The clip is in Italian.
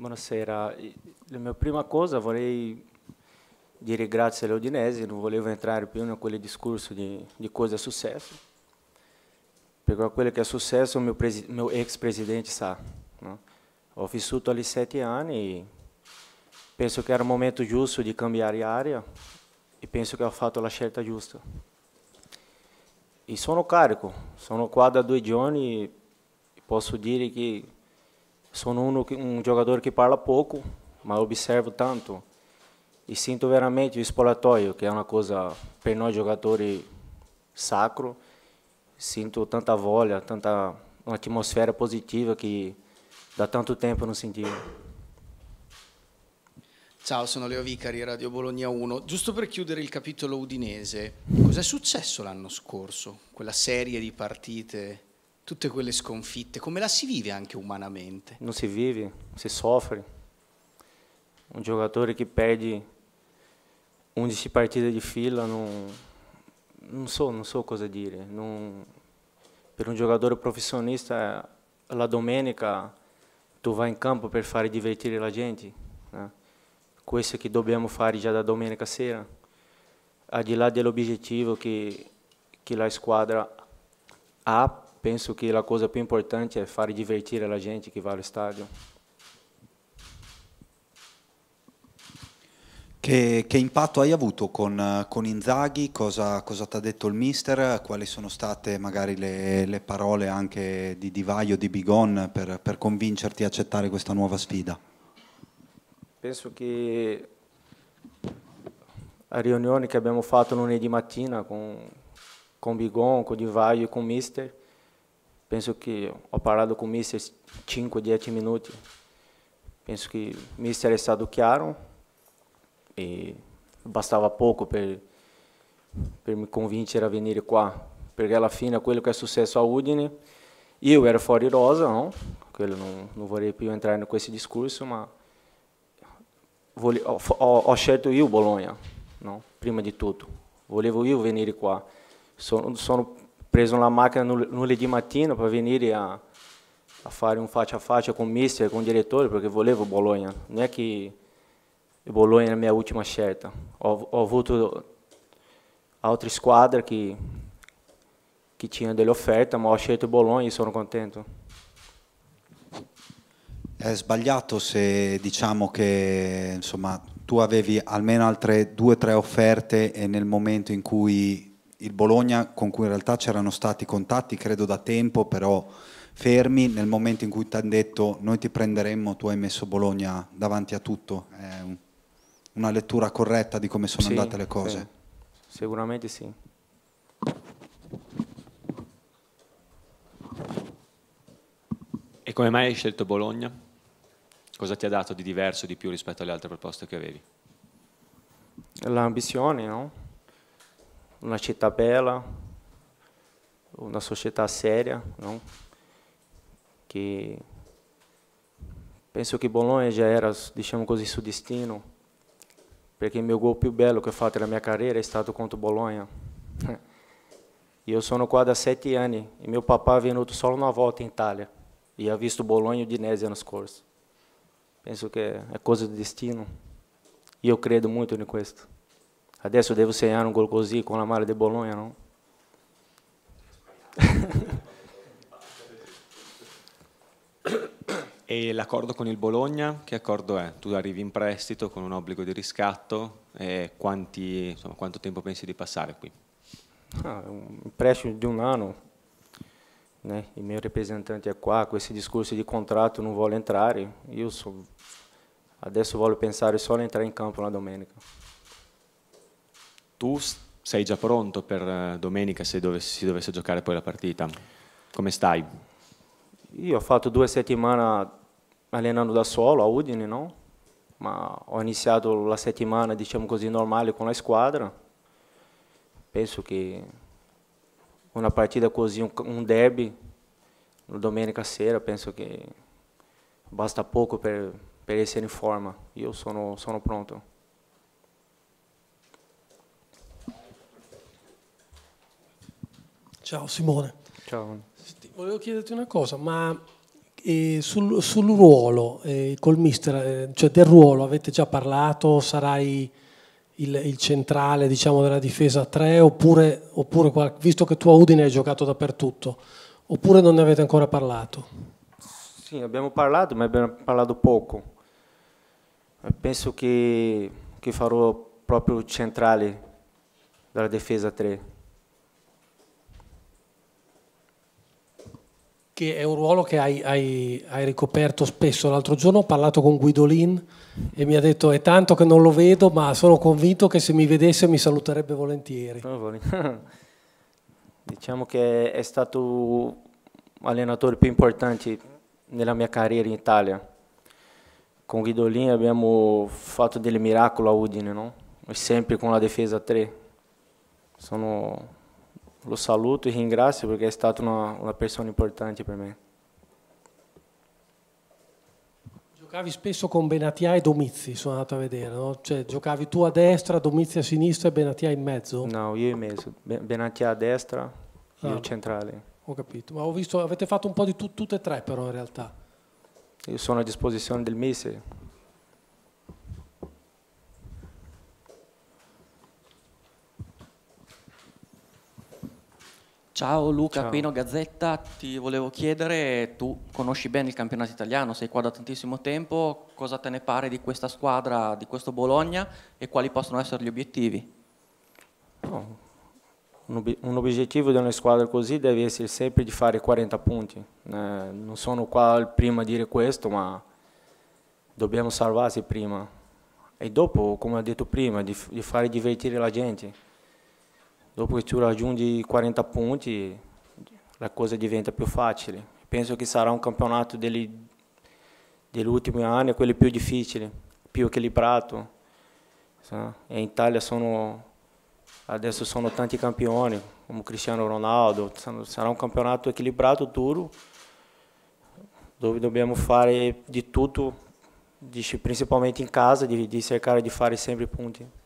Buonasera. La prima cosa vorrei dire grazie all'Udinese, non volevo entrare più in quel discorso di, di cosa è successo, perché quello che è successo il mio, mio ex-presidente sa. No? Ho vissuto lì sette anni e penso che era il momento giusto di cambiare aria e penso che ho fatto la scelta giusta. E sono carico, sono qua da due giorni e posso dire che Sono um, um jogador que parla poco, ma observo tanto e sento veramente il exploratório, che è una cosa per noi giocatori sacro. Sinto tanta voglia, tanta atmosfera positiva che da tanto tempo non sentivo. Ciao, sono Leo Vicari, Radio Bologna 1. Giusto per chiudere il capitolo udinese, cos'è successo l'anno scorso? Quella serie di partite tutte quelle sconfitte, come la si vive anche umanamente? Non si vive, si soffre. Un giocatore che perde 11 partite di fila non, non, so, non so cosa dire. Non, per un giocatore professionista la domenica tu vai in campo per fare divertire la gente. Né? Eh. Questo che dobbiamo fare già da domenica sera. Al di là dell'obiettivo che, che la squadra ha penso che la cosa più importante è far divertire la gente che va allo stadio. Che, che impatto hai avuto con, con Inzaghi? Cosa, cosa ti ha detto il mister? Quali sono state magari le, le parole anche di Divaio, di Bigon per, per convincerti a accettare questa nuova sfida? Penso che la riunione che abbiamo fatto lunedì mattina con, con Bigon, con Divaio e con il mister penso que parado com o mister 5-10 minutos penso que o mister está do chiaro e bastava pouco para me convencer a a venire qua, pegar ela fina aquilo que é sucesso a Udine, né? eu era fora rosa, não, Quello não non vorrei più entrare in questo discorso, ma vole, ho, ho, scelto io Bologna, não prima de tudo volevo io venire qua, sono, sono preso la macchina lunedì mattina per venire a, a, fare un faccia a faccia con il mister, con il direttore, perché volevo Bologna. Non è che Bologna è la mia ultima scelta. Ho, ho avuto altre squadre che, che tinham delle offerte, ma ho scelto Bologna e sono contento. È sbagliato se diciamo che insomma, tu avevi almeno altre due o tre offerte e nel momento in cui il Bologna con cui in realtà c'erano stati contatti, credo da tempo, però fermi nel momento in cui ti hanno detto noi ti prenderemmo, tu hai messo Bologna davanti a tutto. È una lettura corretta di come sono sì, andate le cose. Sì. Sicuramente sì. E come mai hai scelto Bologna? Cosa ti ha dato di diverso, di più rispetto alle altre proposte che avevi? L'ambizione, no? uma chita bela, uma sociedade séria, não? que penso que Bolonha já era, diciamo così, seu destino, porque meu gol belo que eu fatto na minha carreira é estado contra Bolonha. E eu sou no quadro há sete anos, e meu papá venuto só na volta em Itália, e havia visto Bolonha e Udinese anos cores. Penso que é, é coisa do destino, e eu credo muito nisso. Adesso devo segnare un gol così con la mare di Bologna, no? e l'accordo con il Bologna, che accordo è? Tu arrivi in prestito con un obbligo di riscatto, quanti, insomma, quanto tempo pensi di passare qui? Ah, un prestito di un anno, né? il mio rappresentante è qua, questo discorso di contratto non vuole entrare, io so, adesso voglio pensare solo a entrare in campo la domenica tu sei già pronto per eh, domenica se si dovesse giocare poi la partita? Come stai? Io ho fatto due settimane allenando da solo a Udine, no? ma ho iniziato la settimana, diciamo così, normale con la squadra. Penso che una partita così, un, un derby, domenica sera, penso che basta poco per, per essere in forma. Io sono, sono pronto. Ciao Simone. Ciao. Volevo chiederti una cosa, ma eh, sul, sul, ruolo, eh, col mister, eh, cioè del ruolo avete già parlato, sarai il, il centrale diciamo, della difesa 3 oppure, oppure, visto che tu a Udine hai giocato dappertutto, oppure non ne avete ancora parlato? Sì, abbiamo parlato, ma abbiamo parlato poco. Eh, penso che, che farò proprio centrale della difesa 3. che è un ruolo che hai, hai, hai ricoperto spesso. L'altro giorno ho parlato con Guidolin e mi ha detto è tanto che non lo vedo, ma sono convinto che se mi vedesse mi saluterebbe volentieri. Ah, diciamo che è stato allenatore più importante nella mia carriera in Italia. Con Guidolin abbiamo fatto delle miracoli a Udine, no? sempre con la difesa 3. Sono lo saluto e ringrazio perché è stata una, una persona importante per me. Giocavi spesso con Benatia e Domizi, sono andato a vedere, no? Cioè, giocavi tu a destra, Domizi a sinistra e Benatia in mezzo? No, io in mezzo, Benatia a destra, ah, io centrale. Ho capito, ma ho visto, avete fatto un po' di tu, tutte e tre però in realtà. Io sono a disposizione del mister, Ciao Luca, Ciao. Aquino Gazzetta, ti volevo chiedere, tu conosci bene il campionato italiano, sei qua da tantissimo tempo, cosa te ne pare di questa squadra, di questo Bologna e quali possono essere gli obiettivi? Oh, un, ob un, obiettivo di una squadra così deve essere sempre di fare 40 punti, eh, non sono qua il primo a dire questo, ma dobbiamo salvarsi prima e dopo, come ho detto prima, di, di fare divertire la gente L'opportunità de 40 punti, la cosa diventa più facile. Penso che sarà un campionato degli, degli ultimi anni quello più difficile, più equilibrato. In Italia sono, adesso sono tanti campioni, come Cristiano Ronaldo, sarà un campionato equilibrato, duro, dove dobbiamo fare di tutto, principalmente in casa, di, di cercare di fare sempre punti.